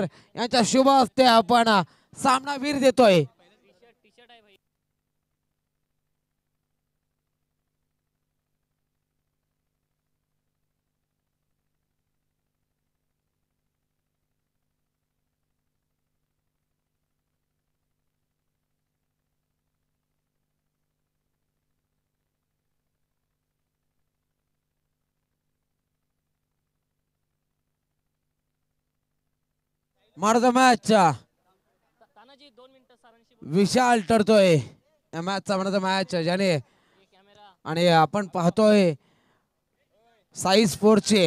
यांच्या शुभ हस्ते आपण वीर देतोय मार्ज द मॅच विशाल ठरतोय या मॅचचा म्हणत मॅच ज्याने आणि आपण पाहतोय साई चे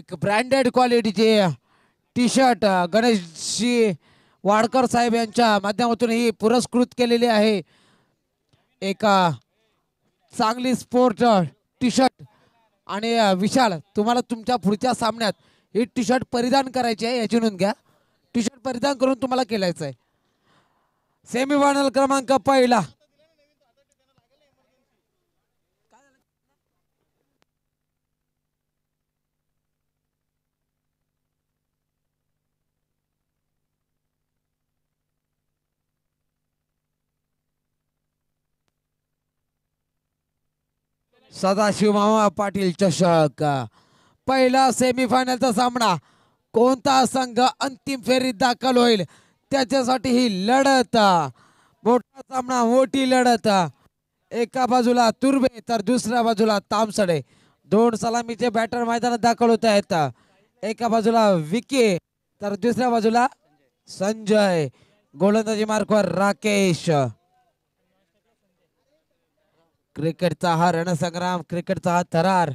एक ब्रँडेड क्वालिटीचे टी शर्ट गणेशजी वाडकर साहेब यांच्या माध्यमातून ही पुरस्कृत केलेली आहे एका चांगली स्पोर्ट टी शर्ट आणि विशाल तुम्हाला तुमच्या पुढच्या सामन्यात ही टी शर्ट परिधान करायची आहे याची नोंद घ्या परिधान करून तुम्हाला खेळायचं आहे सेमीफायनल क्रमांक पहिला सदाशिव मामा पाटील चषक पहिला सेमीफायनलचा सामना कोणता संघ अंतिम फेरीत दाखल होईल त्याच्यासाठी ही लढत मोठा सामना मोठी लढत एका बाजूला तुर्बे तर दुसऱ्या बाजूला तामसडे दोन सलामीचे बॅटर मैदानात दाखल होत आहेत एका बाजूला विके तर दुसऱ्या बाजूला संजय गोलंदाजी मार्कवर राकेश क्रिकेटचा हा रणसंग्राम क्रिकेटचा हा थरार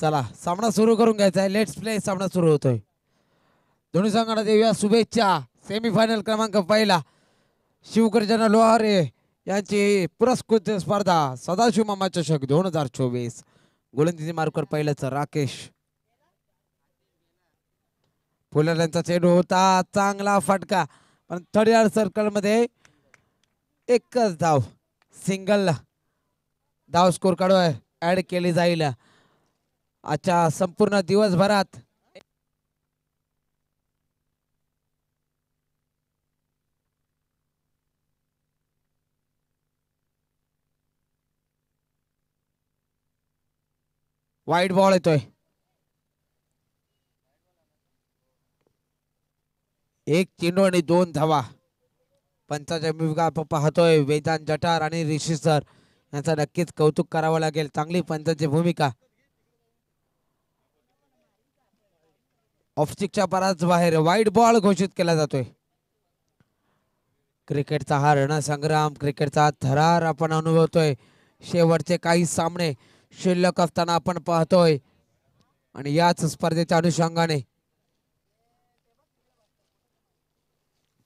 चला सामना सुरू करून घ्यायचा आहे लेट्स प्ले सामना सुरू होतोय दोन्ही संघांना देऊया शुभेच्छा सेमीफायनल क्रमांक पहिला शिवकर्जन लोहारे यांची पुरस्कृत स्पर्धा सदाशिव मामा चषक दोन हजार चोवीस गोलंदाजी मार्कर पहिल्याच राकेश फुलर यांचा चेंडू होता चांगला फटका पण थर्ड यार्ड सर्कल मध्ये एकच धाव सिंगल धाव स्कोर काढू ऍड केली जाईल आजच्या संपूर्ण दिवसभरात वाईट बॉल येतोय एक चेंडू आणि दोन धावा पंचाच्या भूमिका पाहतोय वेदांत जटार आणि ऋषी सर यांचं नक्कीच कौतुक करावं लागेल चांगली पंचाची भूमिका ऑफस्टिकच्या पराच बाहेर वाईट बॉल घोषित केला जातोय क्रिकेटचा हा रणसंग्राम क्रिकेटचा थरार आपण अनुभवतोय शेवटचे काही सामने शिल्लक असताना आपण पाहतोय आणि याच स्पर्धेच्या अनुषंगाने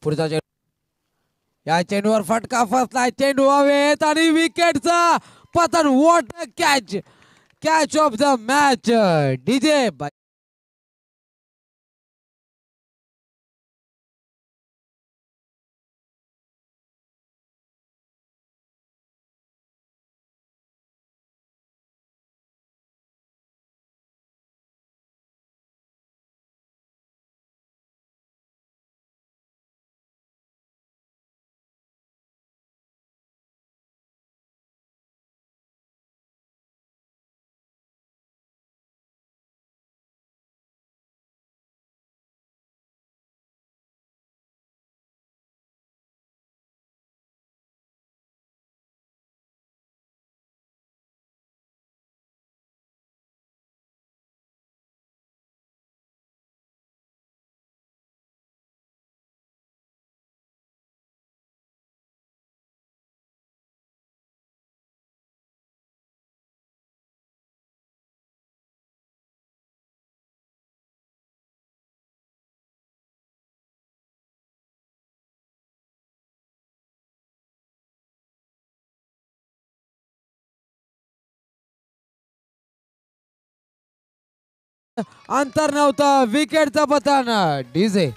पुढचा चेंडू या चेंडूवर फटका फसलाय चेंडू हवेत आणि विकेटचा पतन what catch catch of the match DJ अंतर नव्हता विकेटचा पतन डीजे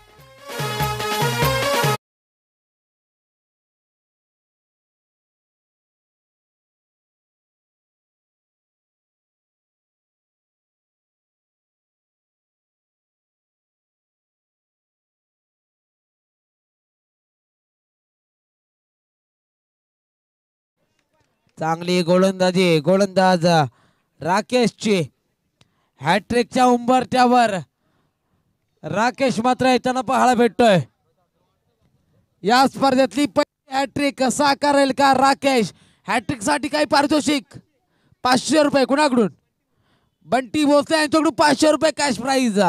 चांगली गोलंदाजी गोलंदाज राकेशची हॅट्रिकच्या उंबरट्यावर राकेश मात्र येताना पाहायला भेटतोय या स्पर्धेतली पहिली हॅट्रिक साकारेल का राकेश हॅट्रिक साठी काही पारितोषिक पाचशे रुपये कुणाकडून बंटी भोसले यांच्याकडून पाचशे रुपये cash prize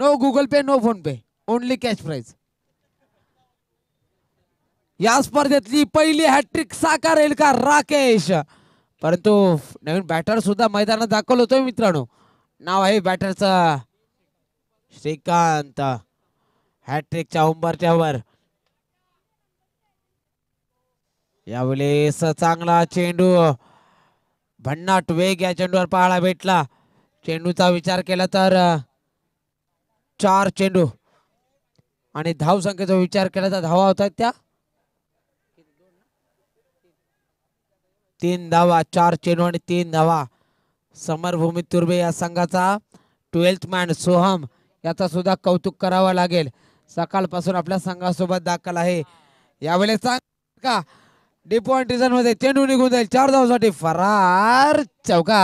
no Google Pay no PhonePe only cash prize या स्पर्धेतली पहिली हॅट्रिक साकारेल का राकेश परंतु नवीन बॅटर सुद्धा मैदानात दाखल होतोय मित्रांनो नाव आहे बॅटरचं श्रीकांत हॅट्रिकच्या उंबरच्यावर यावेळेस चांगला चेंडू भन्नाट वेग या चेंडूवर पाहायला भेटला चेंडूचा विचार केला तर चार चेंडू आणि धाव संख्येचा विचार केला तर धावा होता त्या तीन धावा चार चेंडू आणि तीन धावा समरभूमी तुर्बे या संघाचा ट्वेल्थ मॅन सोहम याचा सुद्धा कौतुक करावा लागेल सकाळपासून आपल्या संघासोबत दाखल आहे यावेळेस का डिपॉइंट रिझन मध्ये चेंडू निघून जाईल चार धावसाठी फरार चौका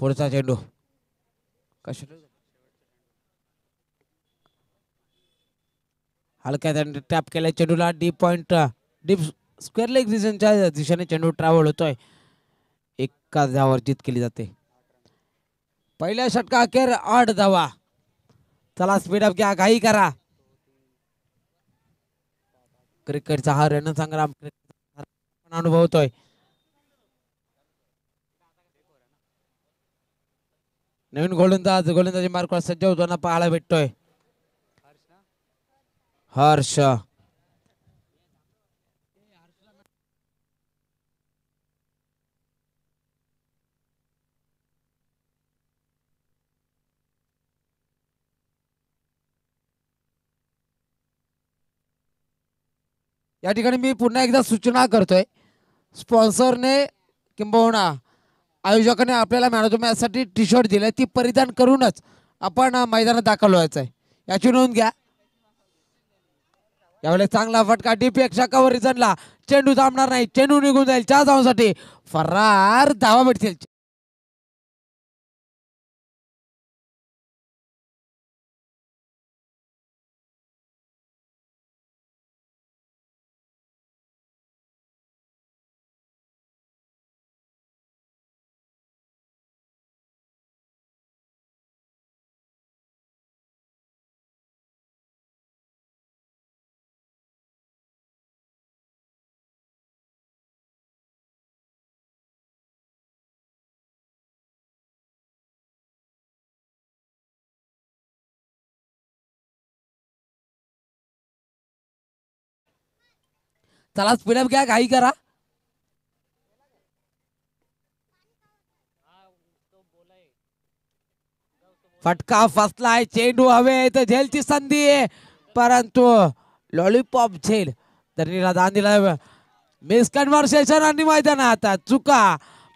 पुढचा चेंडू कशा हलक्या त्याने टॅप केल्या चेंडूला deep point deep square leg दिशेने चेंडू ट्रॅव्हल होतोय एका धावावर जीत केली जाते पहिल्या षटका अखेर आठ धावा चला स्पीड अप घ्या घाई करा क्रिकेटचा हा रणसंग्राम अनुभवतोय नवीन गोलंदाज गोलंदाजी मार्क सज्ज होताना पाहायला भेटतोय हर्ष या ठिकाणी मी पुन्हा एकदा सूचना करतोय स्पॉन्सरने किंबहुना आयोजकाने आपल्याला मॅन ऑफ द मॅचसाठी टी शर्ट दिलं ती परिधान करूनच आपण मैदानात दाखल व्हायचं आहे याची नोंद घ्या यावेळेस चांगला फटका एक कव्हर रिझनला चेंडू थांबणार नाही चेंडू निघून जाईल चार धावांसाठी फरार धावा भेटतील चला स्पीडअप घ्या काही करा फटका फसलाय चेंडू हवे तर झेलची संधी आहे परंतु लॉलीपॉप झेल तर दान दिला मिस कन्व्हर्सेशन आणि आता चुका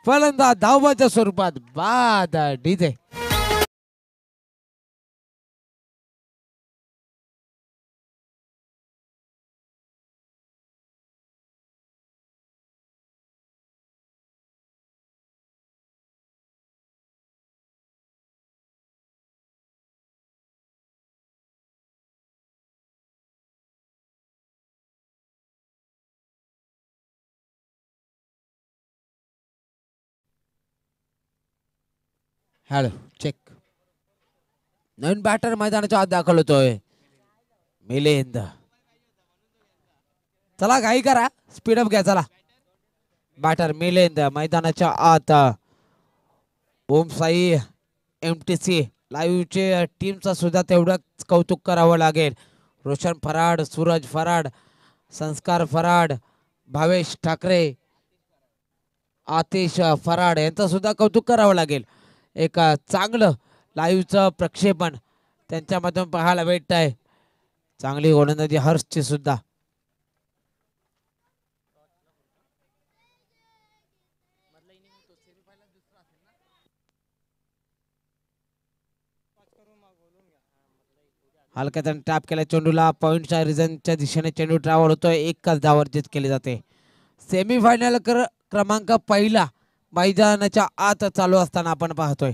फलंदा धावबाच्या स्वरूपात बाद डीजे हॅलो चेक नवीन बॅटर मैदानाच्या आत दाखल होतोय मिलिंद चला काही करा स्पीड अप घ्या चला बॅटर मिलिंद मैदानाच्या आत Om Sai M T C लाईव्हचे टीमचा सुद्धा तेवढंच कौतुक करावं लागेल रोशन फराड सूरज फराड संस्कार फराड भावेश ठाकरे आतिश फराड यांचं सुद्धा कौतुक करावं लागेल एक चांगलं लाईव्हचं प्रक्षेपण त्यांच्यामधून पाहायला भेटत आहे चांगली गोलंदाजी हर्षची सुद्धा त्याने टॅप केला चेंडूला पॉईंटच्या रिझनच्या दिशेने चेंडू ट्रॅव्हल होतोय एकच धावर जित केली जाते सेमीफायनल क्रमांक पहिला मैदानाच्या आत चालू असताना आपण पाहतोय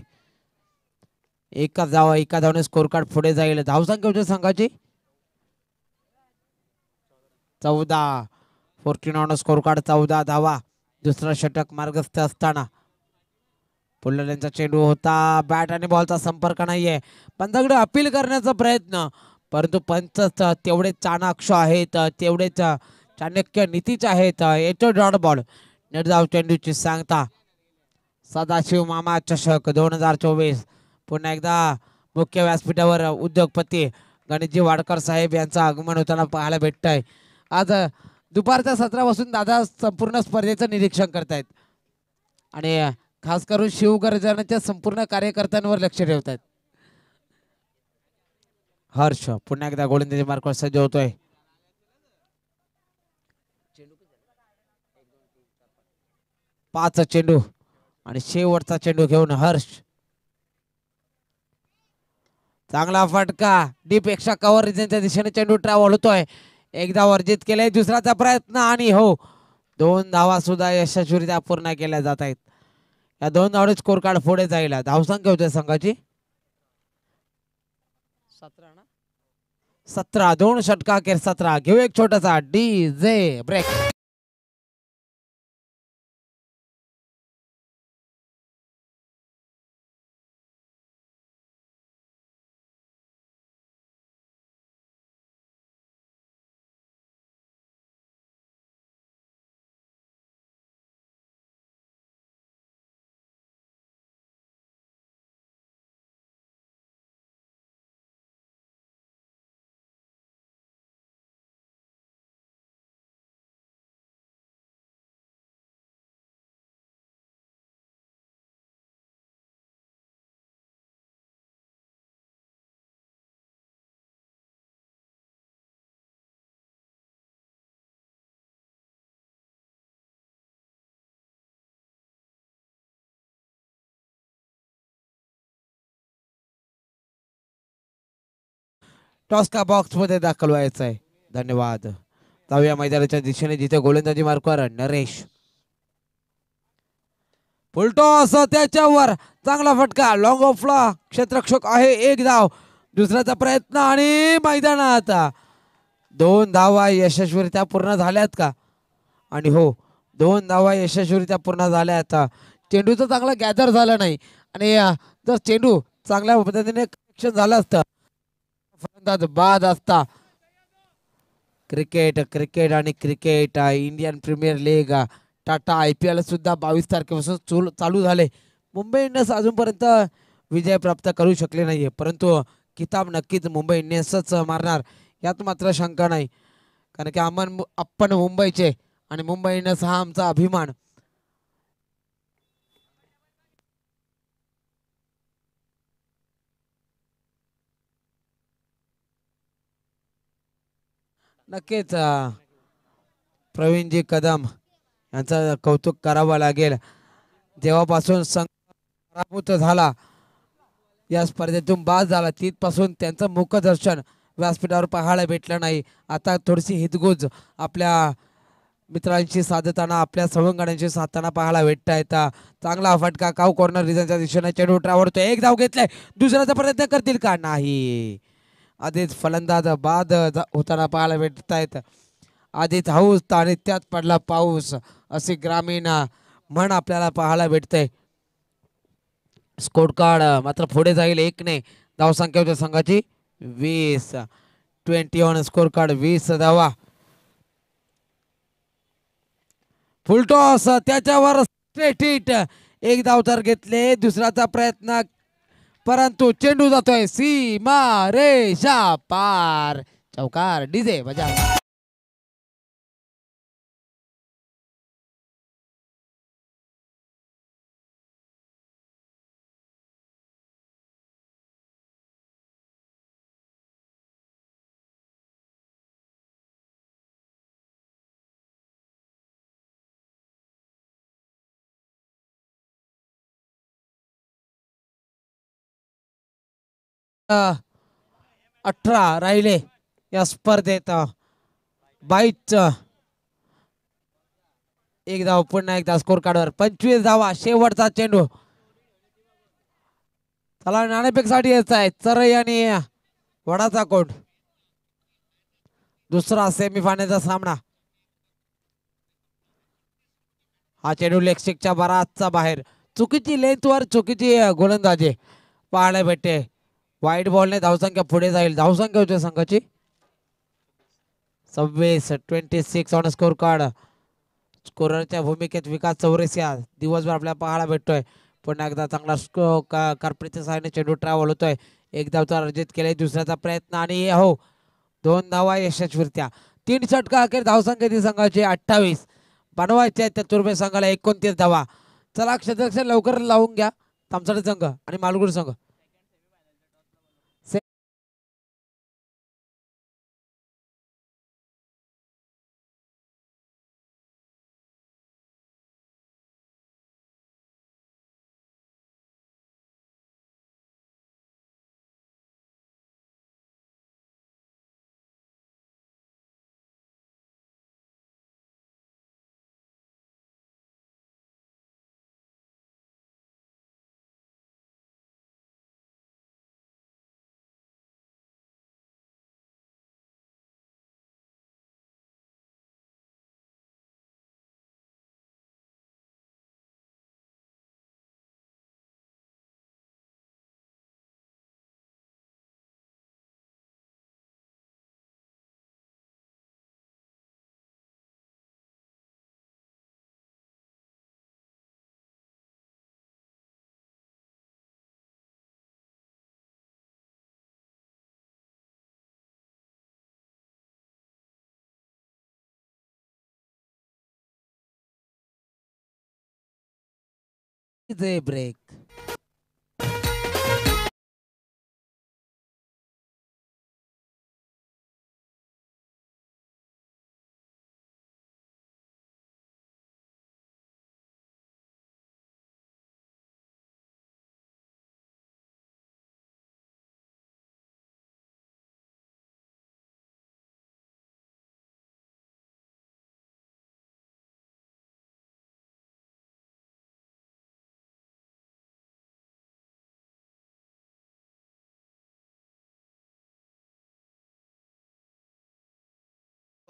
एका जावा एका धावने स्कोर कार्ड पुढे जाईल धावसंख्या होती संघाची चौदा फोर्टी स्कोर कार्ड चौदा धावा दुसरा षटक मार्गस्थ असताना पुल्लर चेंडू होता बॅट आणि बॉलचा संपर्क नाहीये पंचाकडे अपील करण्याचा प्रयत्न परंतु पंच तेवढे चाणाक्ष आहेत तेवढेच चाणक्य नीतीच आहेत एटो डॉट बॉल निर्धाव चेंडूची सांगता सदाशिव मामा चषक दोन हजार चोवीस पुन्हा एकदा मुख्य व्यासपीठावर उद्योगपती गणेशजी वाडकर साहेब यांचं आगमन होताना पाहायला भेटत आहे आज दुपारच्या सत्रापासून दादा संपूर्ण स्पर्धेचं निरीक्षण करतायत आणि खास करून शिवगर्जनाच्या संपूर्ण कार्यकर्त्यांवर लक्ष आहेत हर्ष पुन्हा एकदा गोलंदाजी मार्कवर सज्ज होतोय पाच चेंडू आणि शेवटचा चेंडू घेऊन हर्ष चांगला फटका डीप एक्स्ट्रा कव्हर रिजनच्या दिशेने चेंडू ट्रॅव्हल होतोय एकदा वर्जित केलाय दुसराचा प्रयत्न आणि हो दोन धावा सुद्धा यशस्वीरित्या पूर्ण केल्या जात आहेत या दोन धावडे स्कोर कार्ड पुढे जाईल धावसंख्या होत्या संघाची सतरा ना सतरा दोन षटकाखेर सतरा घेऊ एक छोटासा डी जे ब्रेक टॉस्का बॉक्समध्ये दाखल व्हायचा आहे धन्यवाद जाऊया मैदानाच्या दिशेने जिथे गोलंदाजी मार्कवर नरेश असं त्याच्यावर चांगला फटका लॉंग ऑफला क्षेत्रक्षक आहे एक धाव दुसऱ्याचा प्रयत्न आणि मैदानात दोन धावा यशस्वीरित्या पूर्ण झाल्यात का आणि हो दोन धावा यशस्वीरित्या पूर्ण झाल्यात चेंडूचं चांगला गॅदर झाला नाही आणि जर चेंडू चांगल्या पद्धतीने झालं असतं फलंदाज बाद असता क्रिकेट क्रिकेट आणि cricket Indian Premier League Tata I P L सुद्धा बावीस तारखेपासून चालू झाले मुंबई इंडियन्स अजूनपर्यंत विजय प्राप्त करू शकले नाही परंतु किताब नक्कीच मुंबई इंडियन्सच मारणार यात मात्र शंका नाही कारण की आम्ही आपण मुंबईचे आणि मुंबई इंडियन्स हा आमचा अभिमान नक्कीच प्रवीणजी कदम यांचा कौतुक करावं लागेल जेव्हापासून संघ झाला या स्पर्धेतून बाद झाला तिथपासून त्यांचं मुखदर्शन व्यासपीठावर पाहायला भेटलं नाही आता थोडीशी हितगुज आपल्या मित्रांशी साधताना आपल्या सवंगड्यांशी साधताना पाहायला भेटता येतात चांगला फटका काव कॉर्नर रिझनच्या दिशेने चेंडू ट्रावडतो एक धाव घेतलाय दुसऱ्याचा प्रयत्न करतील का नाही आधीच फलंदाज बाद होताना पाहायला भेटतायत आधीच हाऊस आणि त्यात पडला पाऊस असे ग्रामीण म्हण आपल्याला पाहायला भेटते स्कोर कार्ड मात्र पुढे जाईल एक नाही धावसंख्या होत्या संघाची वीस ट्वेंटी वन स्कोर कार्ड वीस धावा फुलटॉस त्याच्यावर स्ट्रेट हिट एक धावतार घेतले दुसऱ्याचा प्रयत्न પરંતુ ચેંડુ જતો હોય સીમા રેષા પાર ચૌકાર ડીજે બજાવ अठरा राहिले या स्पर्धेत बाईच एक धाव पुन्हा एकदा स्कोर कार्डवर पंचवीस धावा शेवटचा चेंडू चला साठी यायचा आहे चरई आणि वडाचा कोट दुसरा सेमीफायनलचा सामना हा चेंडू लेक्सिकच्या बराचचा बाहेर चुकीची वर चुकीची गोलंदाजी पाहायला भेटते वाईट बॉलने धावसंख्या पुढे जाईल धावसंख्या होती संघाची सव्वीस twenty six on score card स्कोरच्या भूमिकेत विकास चौरसिया दिवसभर आपल्याला पाहायला भेटतोय पुन्हा एकदा चांगला स्को का चेंडू ट्रॅव्हल होतोय एक धावचा अर्जित केले दुसऱ्याचा प्रयत्न आणि हो दोन धावा यशस्वीरित्या तीन षटका अखेर धावसंख्या ती संघाची अठ्ठावीस बनवायचे आहेत त्या संघाला एकोणतीस धावा चला क्षेत्र लवकर लावून घ्या तामसाडे संघ आणि मालगुड संघ break.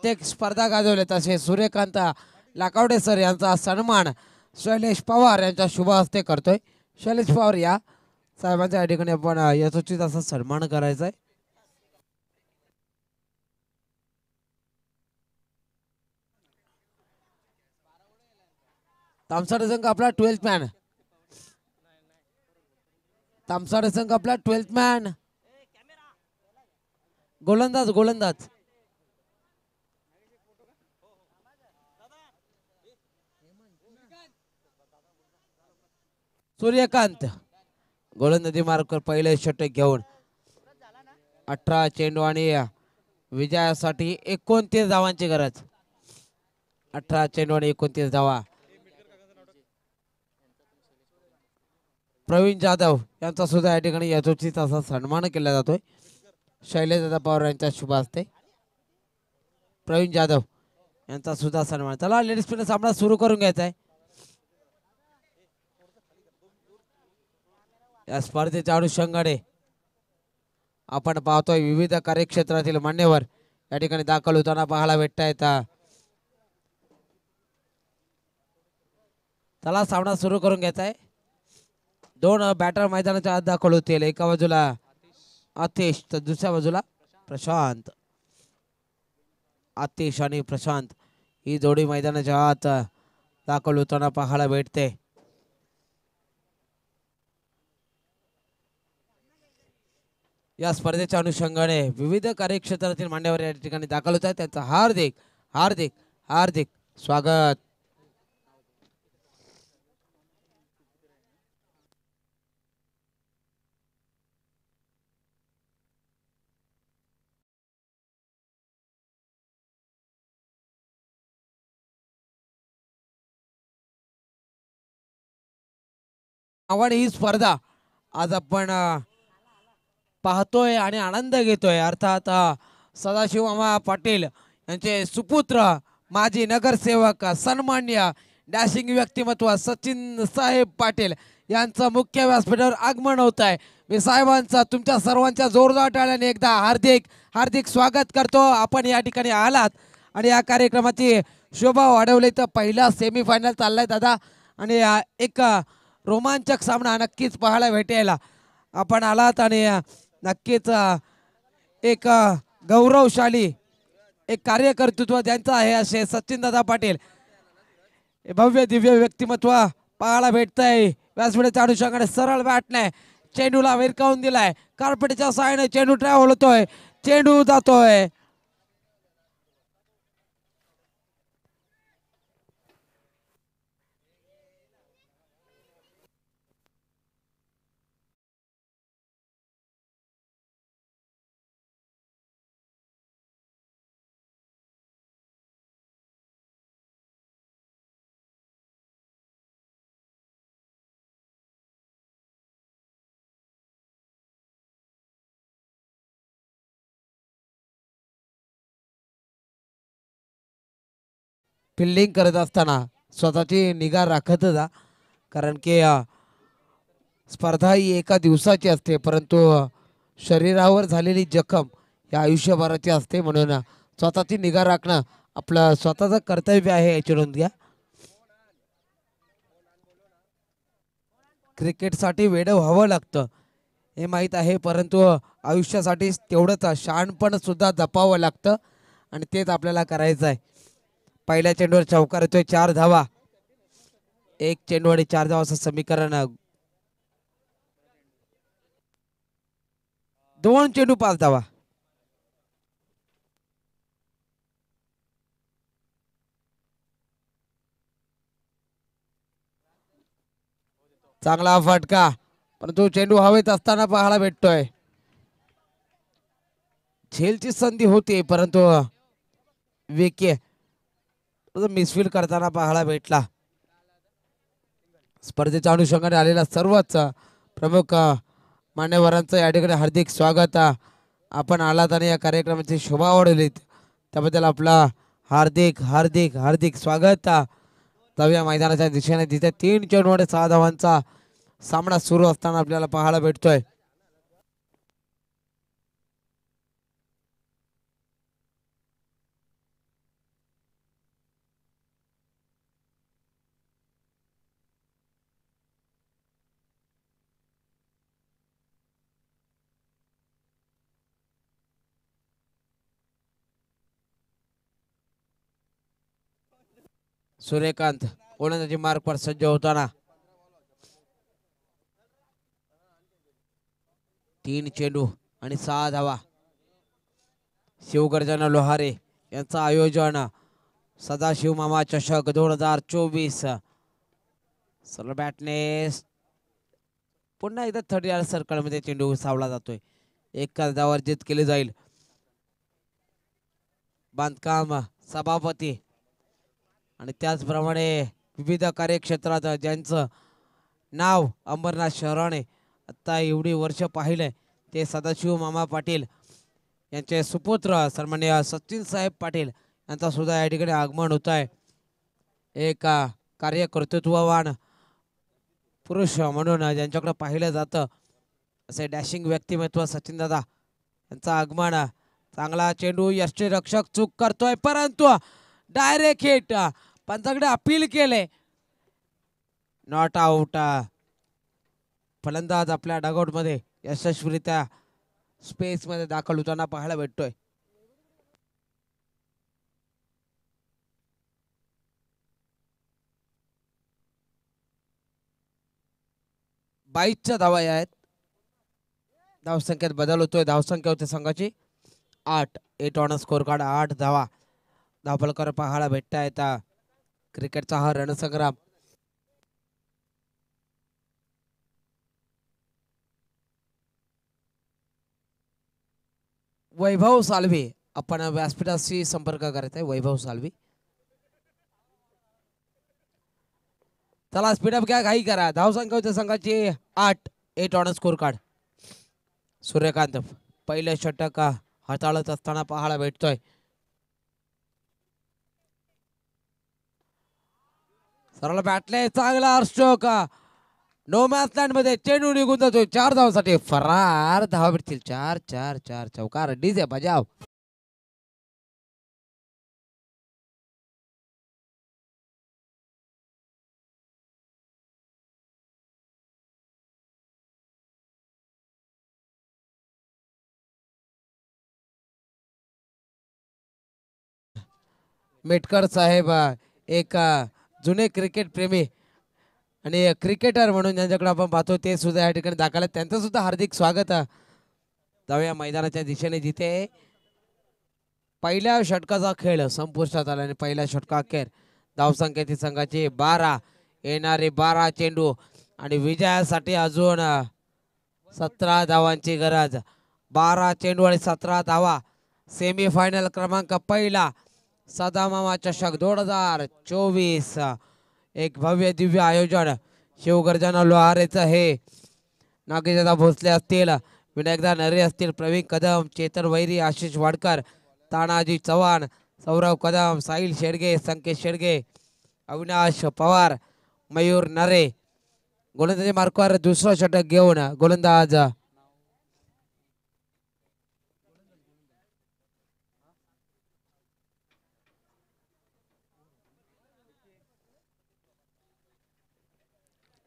प्रत्येक स्पर्धा गाजवले तसे सूर्यकांत लाकावडे सर यांचा सन्मान शैलेश पवार यांच्या शुभ हस्ते करतोय शैलेश पवार या साहेबांच्या ठिकाणी आपण यथोचित असा सन्मान करायचा आहे तामसाडे संघ आपला ट्वेल्थ मॅन तामसाडे संघ आपला ट्वेल्थ मॅन गोलंदाज गोलंदाज सूर्यकांत गोलंदाजी मार्ग पहिले षटक घेऊन अठरा चेंडू आणि विजयासाठी एकोणतीस धावांची गरज अठरा चेंडू आणि एकोणतीस धावा प्रवीण जाधव यांचा सुद्धा या ठिकाणी यथोचित असा सन्मान केला जातोय शैलेशदा पवार यांच्या शुभ असते प्रवीण जाधव यांचा सुद्धा सन्मान चला लेडीज पिन सामना सुरू करून घ्यायचा आहे या स्पर्धेच्या अनुषंगाने आपण पाहतोय विविध कार्यक्षेत्रातील मान्यवर या ठिकाणी दाखल होताना पाहायला भेटतायत त्याला सामना सुरू करून घ्यायचा आहे दोन बॅटर मैदानाच्या आत दाखल होतील एका बाजूला आतिश तर दुसऱ्या बाजूला प्रशांत आतिश आणि प्रशांत ही जोडी मैदानाच्या आत दाखल होताना पाहायला भेटते या स्पर्धेच्या अनुषंगाने विविध कार्यक्षेत्रातील मान्यवर या ठिकाणी दाखल होत आहेत त्यांचं हार्दिक हार्दिक हार्दिक स्वागत आवड ही स्पर्धा आज आपण पाहतोय आणि आनंद घेतोय अर्थात सदाशिव सदाशिवमा पाटील यांचे सुपुत्र माजी नगरसेवक सन्मान्य डॅशिंग व्यक्तिमत्व सचिन साहेब पाटील यांचं मुख्य व्यासपीठावर आगमन होत आहे मी साहेबांचा तुमच्या सर्वांच्या जोरदार टाळ्याने एकदा हार्दिक हार्दिक स्वागत करतो आपण या ठिकाणी आलात आणि या कार्यक्रमाची शोभा वाढवली तर पहिला सेमीफायनल चाललाय दादा आणि एक रोमांचक सामना नक्कीच पाहायला भेटायला आपण आलात आणि नक्कीच एक गौरवशाली एक कार्यकर्तृत्व त्यांचं आहे असे सचिन दादा पाटील भव्य दिव्य व्यक्तिमत्व पाहायला भेटतंय आहे व्यासपीठाच्या अनुषंगाने सरळ वाटणे चेंडूला विरकावून दिलाय कार्पेटच्या साहाय्याने चेंडू ट्रॅव्हल होतोय चेंडू जातोय फिल्डिंग करत असताना स्वतःची निगा राखत जा कारण की स्पर्धा ही एका दिवसाची असते परंतु शरीरावर झालेली जखम ही आयुष्यभराची असते म्हणून स्वतःची निगा राखणं आपलं स्वतःचं कर्तव्य आहे याची नोंद घ्या क्रिकेटसाठी वेडं व्हावं लागतं हे माहीत आहे परंतु आयुष्यासाठी तेवढंच शहाणपण सुद्धा जपावं लागतं आणि तेच आपल्याला करायचं आहे पहिल्या चेंडूवर चौकार येतोय चार धावा एक चेंडू आणि चार धावाचं समीकरण दोन चेंडू पाच धावा चांगला फटका परंतु चेंडू हवेत असताना पाहायला भेटतोय झेलची संधी होती परंतु विके मिसफील करताना पाहायला भेटला स्पर्धेच्या अनुषंगाने आलेला सर्वच प्रमुख मान्यवरांचं या ठिकाणी हार्दिक स्वागत आपण आलात आणि या कार्यक्रमाची शोभा वाढवलीत त्याबद्दल आपला हार्दिक हार्दिक हार्दिक स्वागत तव्या मैदानाच्या दिशेने तिथे तीन चेंडूमध्ये सहा धावांचा सामना सुरू असताना आपल्याला पाहायला भेटतोय सूर्यकांत गोलंदाजी पर सज्ज होताना तीन चेंडू आणि सहा धावा शिवगर्जन लोहारे यांचं आयोजन सदाशिव मामा चषक दोन हजार चोवीस सर बॅटने पुन्हा एकदा थर्ड यार्ड सर्कलमध्ये चेंडू सावला जातोय एका धावावर जित केली जाईल बांधकाम सभापती आणि त्याचप्रमाणे विविध कार्यक्षेत्रात ज्यांचं नाव अंबरनाथ शहराने आत्ता एवढी वर्ष पाहिलं ते सदाशिव मामा पाटील यांचे सुपुत्र सन्मान्य सचिन साहेब पाटील यांचा सुद्धा या ठिकाणी आगमन होत आहे एक कार्यकर्तृत्ववान पुरुष म्हणून ज्यांच्याकडं पाहिलं जातं असे डॅशिंग व्यक्तिमत्व सचिन दादा यांचं आगमन चांगला चेंडू रक्षक चूक करतोय परंतु डायरेक्ट हिट पंचाकडे अपील केले नॉट आउट फलंदाज आपल्या डगआउटमध्ये यशस्वीरित्या स्पेसमध्ये दाखल होताना पाहायला भेटतोय बाईसच्या धावा आहेत धावसंख्येत बदल होतोय धावसंख्या होते संघाची आठ एट ऑन स्कोर कार्ड आठ धावा धावपलकर पाहायला भेटता येतात क्रिकेटचा हा रणसंग्राम वैभव सालवी आपण व्यासपीठाशी संपर्क करत आहे वैभव सालवी चला स्पीडअप घ्या घाई करा धाव संख्या होत्या संघाची आठ eight on score card Suryakant पहिलं षटक हाताळत असताना पाहायला भेटतोय सरळ बॅटले चांगला का नो मॅथलँड मध्ये चेंडू निघून जातो चार धावांसाठी फरार धावा भेटतील चार चार चार चौकार डीजे बजाव मेटकर साहेब एक जुने क्रिकेटप्रेमी आणि क्रिकेटर म्हणून ज्यांच्याकडे आपण पाहतो ते सुद्धा या ठिकाणी दाखल त्यांचं सुद्धा हार्दिक स्वागत जाऊया मैदानाच्या दिशेने जिथे पहिल्या षटकाचा खेळ संपुष्टात आला आणि पहिल्या षटकाखेर धावसंख्येतील संघाची बारा येणारे बारा चेंडू आणि विजयासाठी अजून सतरा धावांची गरज बारा चेंडू आणि सतरा धावा सेमीफायनल क्रमांक पहिला सदामामा चषक दोन हजार चोवीस एक भव्य दिव्य आयोजन शिवगर्जना लोहारेचं हे नागेशदा भोसले असतील विनायकदा नरे असतील प्रवीण कदम चेतन वैरी आशिष वाडकर तानाजी चव्हाण सौरव कदम साहिल शेडगे संकेत शेडगे अविनाश पवार मयूर नरे गोलंदाजी मार्गावर दुसरं षटक घेऊन गोलंदाज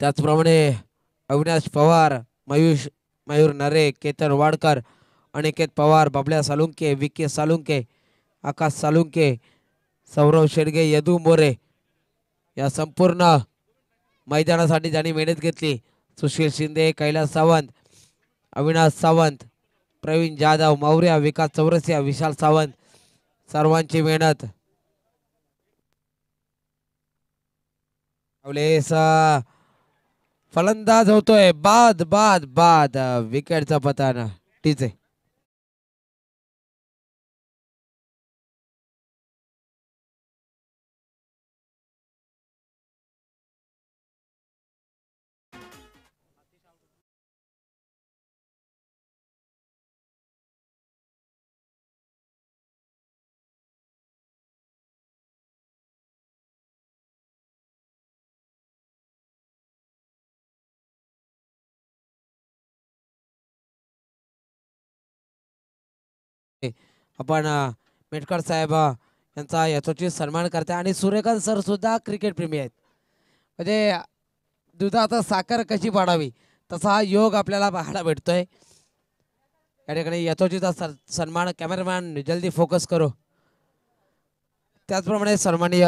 त्याचप्रमाणे अविनाश पवार मयूष मयूर नरे केतन वाडकर अनिकेत पवार बबल्या सालुंके विके सालुंके आकाश सालुंके सौरव शेडगे यदू मोरे या संपूर्ण मैदानासाठी त्यांनी मेहनत घेतली सुशील शिंदे कैलास सावंत अविनाश सावंत प्रवीण जाधव मौर्या विकास चौरसिया विशाल सावंत सर्वांची मेहनत फलंदाज होतोय बाद बाद बाद विकेटचा पताना टीचे आपण मेटकर साहेब यांचा यथोचित सन्मान करते आणि सूर्यकांत सर सुद्धा क्रिकेट प्रेमी आहेत म्हणजे आता साखर कशी पाडावी तसा हा योग आपल्याला पाहायला भेटतोय या ठिकाणी यथोचित सन्मान कॅमेरामॅन जल्दी फोकस करू त्याचप्रमाणे सन्माननीय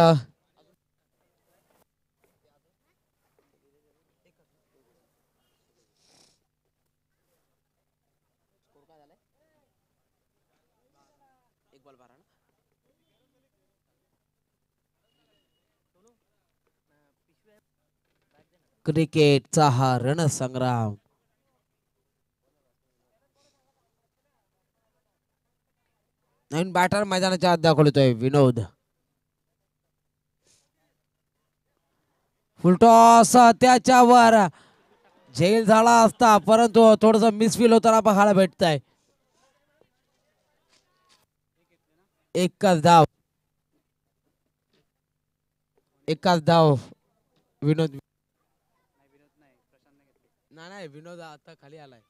क्रिकेटचा हा रणसंग्राम नवीन बॅटर मैदानाच्या आत दाखवतोय विनोद फुलटॉस त्याच्यावर झेल झाला असता परंतु थोडस मिसफील होताना पाहायला भेटत आहे एकाच धाव एकाच धाव विनोद नाही नाही विनोद आता खाली आलाय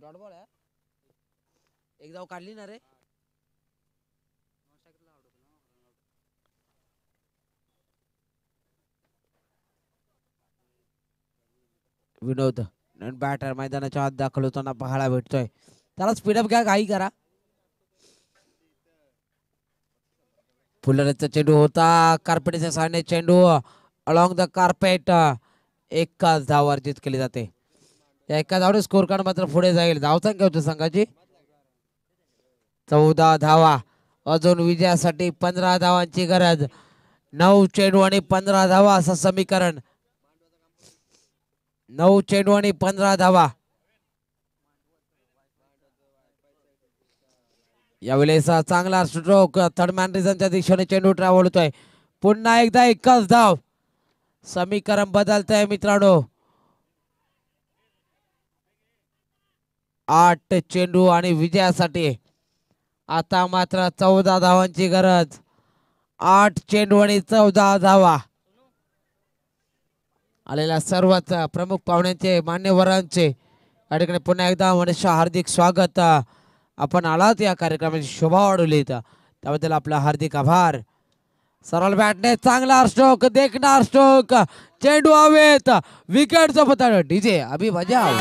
डॉट बॉल आहे एक काढली ना रे विनोद बॅटर मैदानाच्या आत दाखल होताना पाहायला भेटतोय त्याला स्पीडअप घ्या काही करा फुलरचा चेंडू होता कार्पेटच्या साने चेंडू अलॉंग द कार्पेट एकाच धाव अर्जित केली जाते या एका धावने स्कोर कार्ड मात्र पुढे जाईल संख्या होती संघाची चौदा धावा अजून विजयासाठी पंधरा धावांची गरज नऊ चेंडू आणि पंधरा धावा असं समीकरण नऊ चेंडू आणि पंधरा धावा यावेळेस चांगला स्ट्रोक थर्ड मॅन रिझनच्या दिशेने चेंडू ट्रॅव्हल होतोय पुन्हा एकदा एकच धाव समीकरण बदलत आहे मित्रांनो आठ चेंडू आणि विजयासाठी आता मात्र चौदा धावांची गरज आठ चेंडू आणि चौदा धावा आलेल्या सर्वच प्रमुख पाहुण्यांचे मान्यवरांचे या ठिकाणी पुन्हा एकदा मनुष्य हार्दिक स्वागत आपण आलात या कार्यक्रमाची शोभा वाढवली त्याबद्दल आपला हार्दिक आभार सरळ बॅटने चांगला स्ट्रोक देखणार स्ट्रोक चेंडू हवेत विकेट झपत डीजे अभी बजाओ.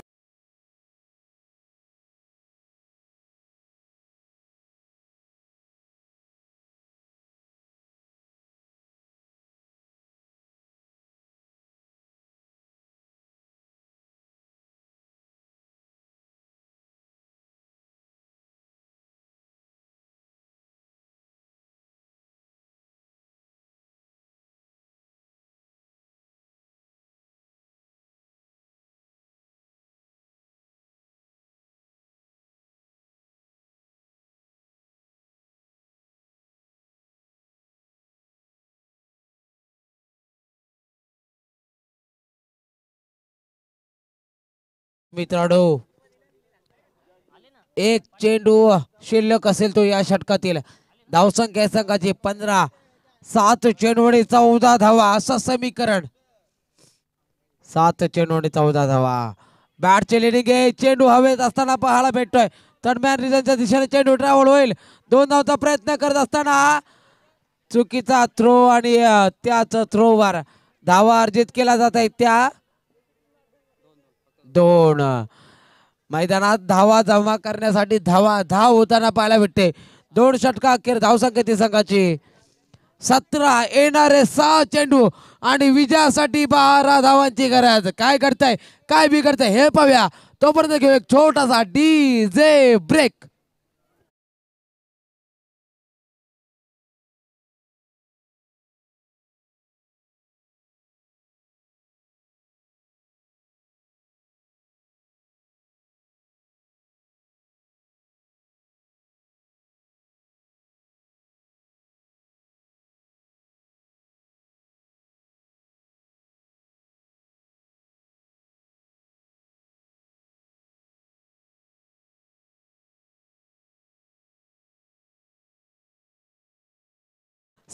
मित्रांनो एक चेंडू शिल्लक असेल तो या षटकातील धावसंख्या संघाचे पंधरा सात चेंडवणी चौदा धावा असं समीकरण सात चेंडवणी चौदा धावा बॅटचे लिडिंग आहे चेंडू हवेत असताना पाहायला भेटतोय तडम्यान रिजनच्या दिशेने चेंडू ट्रॅव्हल होईल दोन धावचा प्रयत्न करत असताना चुकीचा थ्रो आणि त्याच थ्रोवर धावा अर्जित केला जात आहे त्या दोन मैदानात धावा जमा करण्यासाठी धावा धाव होताना पाहायला भेटते दोन षटका अखेर धावसंख्येतील संघाची सतरा येणारे सहा चेंडू आणि विजयासाठी बारा धावांची गरज काय करताय काय करताय हे पाहूया तोपर्यंत घेऊ एक छोटासा D J break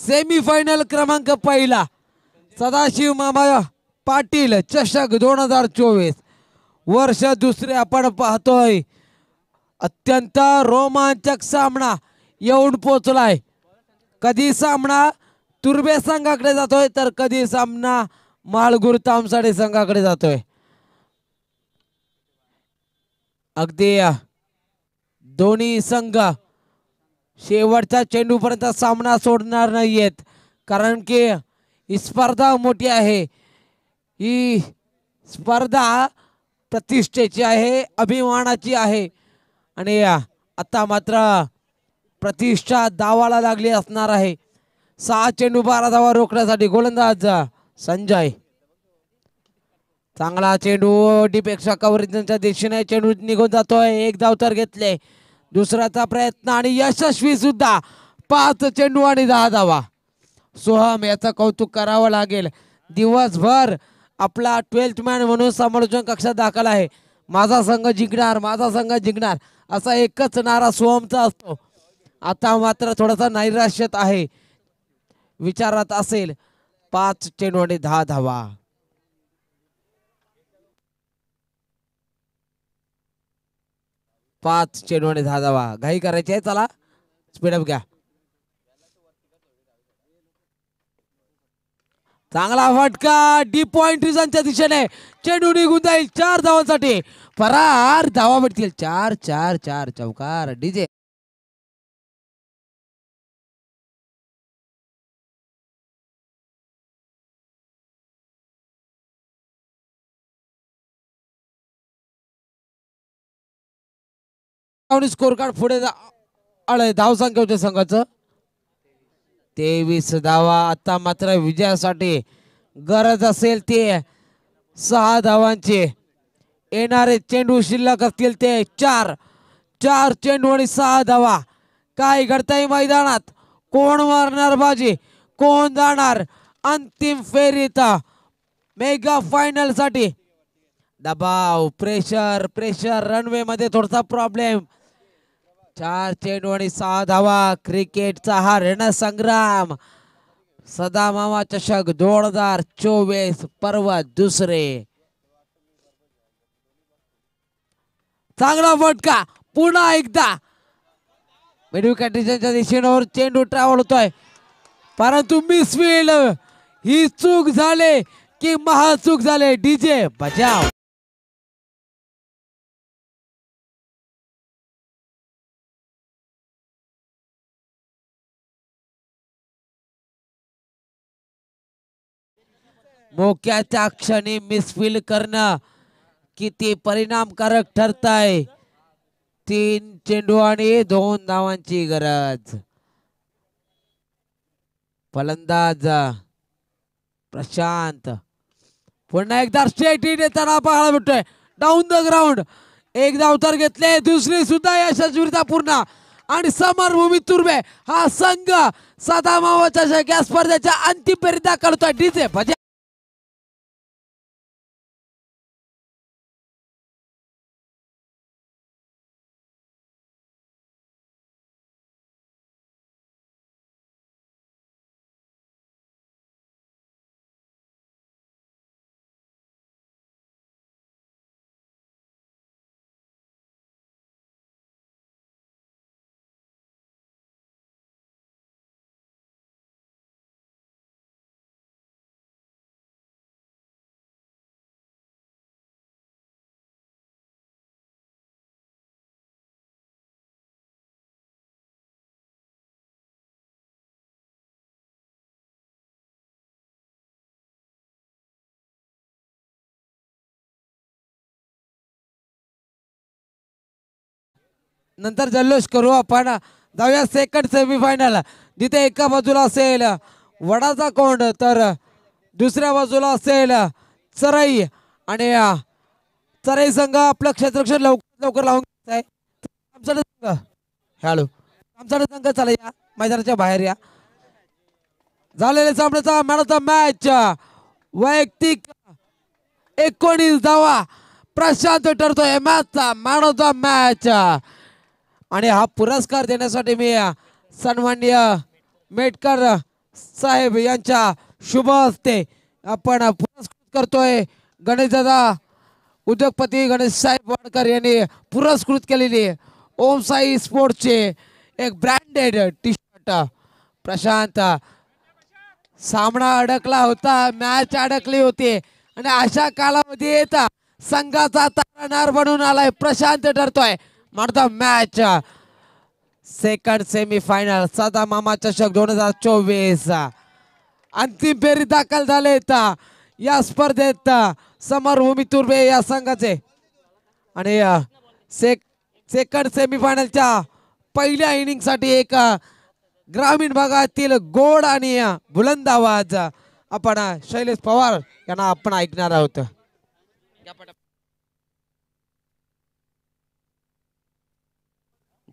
semi final क्रमांक पहिला सदाशिव मामा पाटील चषक दोन हजार चोवीस वर्ष दुसरे आपण पाहतोय अत्यंत रोमांचक सामना येऊन पोचलाय कधी सामना तुर्बे संघाकडे जातोय तर कधी सामना माळगुर तामसाडे संघाकडे जातोय अगदी दोन्ही संघ शेवटच्या चेंडूपर्यंत सामना सोडणार नाहीयेत कारण की ही स्पर्धा मोठी आहे ही स्पर्धा प्रतिष्ठेची आहे अभिमानाची आहे आणि आता मात्र प्रतिष्ठा दावाला लागली असणार आहे सहा चेंडू बारा धावा रोखण्यासाठी गोलंदाज संजय चांगला चेंडू डीपेक्षा कव्हरेजच्या दिशेने चेंडू निघून जातोय एक धाव तर घेतले दुसऱ्याचा प्रयत्न आणि यशस्वी सुद्धा पाच चेंडू आणि दहा धावा सोहम याचं कौतुक करावं लागेल दिवसभर आपला ट्वेल्थ मॅन म्हणून समालोचन कक्षात दाखल आहे माझा संघ जिंकणार माझा संघ जिंकणार असा एकच नारा सोहमचा असतो आता मात्र थोडासा नैराश्यत आहे विचारात असेल पाच चेंडू आणि दहा धावा पाच चेंडूने दहा धावा घाई करायची आहे चला स्पीडअप घ्या चांगला फटका डी पॉइंट रिझनच्या दिशेने चेंडू निघून जाईल चार धावांसाठी फरार धावा भेटतील चार चार चार चौकार डीजे स्कोर कार्ड पुढे आलाय धाव संख्या होते संघाचं तेवीस धावा आता मात्र विजयासाठी गरज असेल ते सहा धावांचे येणारे चेंडू शिल्लक असतील ते चार चार चेंडू आणि सहा धावा काय घडताय मैदानात कोण मारणार बाजी कोण जाणार अंतिम फेरीत मेगा फायनल साठी दबाव प्रेशर प्रेशर रनवे मध्ये थोडासा प्रॉब्लेम चार चेंडू आणि सहा धावा क्रिकेटचा हा रणसंग्राम मामा चषक दोन हजार चोवीस पर्व दुसरे चांगला फटका पुन्हा एकदा दिशेने दिशेने चेंडू ट्रॅव्हल होतोय परंतु मिसफिल्ड ही चूक झाले की महाचूक झाले डीजे बजाव मोक्याच्या क्षणी मिसफील करणं किती परिणामकारक ठरताय तीन चेंडू आणि दोन धावांची गरज फलंदाज प्रशांत पुन्हा एकदा स्ट्रेट हिट येताना पाहायला भेटतोय डाऊन द ग्राउंड एकदा अवतार घेतले दुसरी सुद्धा यशस्वीता पूर्ण आणि समर भूमी तुर्बे हा संघ सदा मावाच्या स्पर्धेच्या अंतिम फेरीत करतोय डीजे डीजे नंतर जल्लोष करू आपण जाऊया सेकंड सेमीफायनल जिथे एका बाजूला असेल वडाचा कोंड तर दुसऱ्या बाजूला असेल चराई आणि चराई संघ आपलं क्षेत्रक्षण लवकर लवकर लावून आहे संघ हॅलो आमचा संघ चला या मैदानाच्या बाहेर या झालेले सामन्याचा मॅन ऑफ द मॅच वैयक्तिक एकोणीस धावा प्रशांत ठरतोय मॅचचा मॅन ऑफ द मॅच आणि हा पुरस्कार देण्यासाठी मी सन्मान्य मेटकर साहेब यांच्या शुभ हस्ते आपण पुरस्कृत करतोय गणेशदादा उद्योगपती गणेश साहेब वाडकर यांनी पुरस्कृत केलेली ओम साई स्पोर्ट्सचे एक ब्रँडेड टी शर्ट प्रशांत सामना अडकला होता मॅच अडकली होती आणि अशा कालावधी येता संघाचा तारणार बनून आलाय प्रशांत ठरतोय man the match second semifinal Sada Mama चषक दोन हजार चोवीस अंतिम फेरी दाखल झाले या स्पर्धेत समर भूमी तुर्बे या संघाचे आणि सेक सेकंड सेमीफायनलच्या पहिल्या इनिंगसाठी एक ग्रामीण भागातील गोड आणि बुलंद आवाज आपण शैलेश पवार यांना आपण ऐकणार आहोत